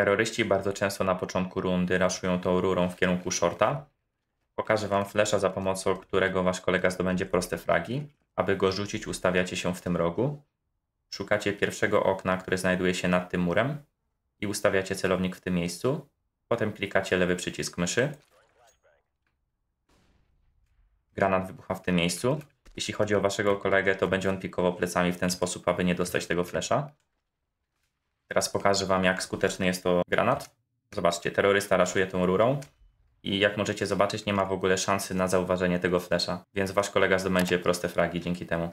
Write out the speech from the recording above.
Terroryści bardzo często na początku rundy raszują tą rurą w kierunku shorta. Pokażę Wam flesza, za pomocą którego Wasz kolega zdobędzie proste fragi. Aby go rzucić, ustawiacie się w tym rogu. Szukacie pierwszego okna, które znajduje się nad tym murem i ustawiacie celownik w tym miejscu. Potem klikacie lewy przycisk myszy. Granat wybucha w tym miejscu. Jeśli chodzi o Waszego kolegę, to będzie on pikował plecami w ten sposób, aby nie dostać tego flesza. Teraz pokażę Wam, jak skuteczny jest to granat. Zobaczcie, terrorysta raszuje tą rurą i jak możecie zobaczyć, nie ma w ogóle szansy na zauważenie tego flesza, więc Wasz kolega zdobędzie proste fragi dzięki temu.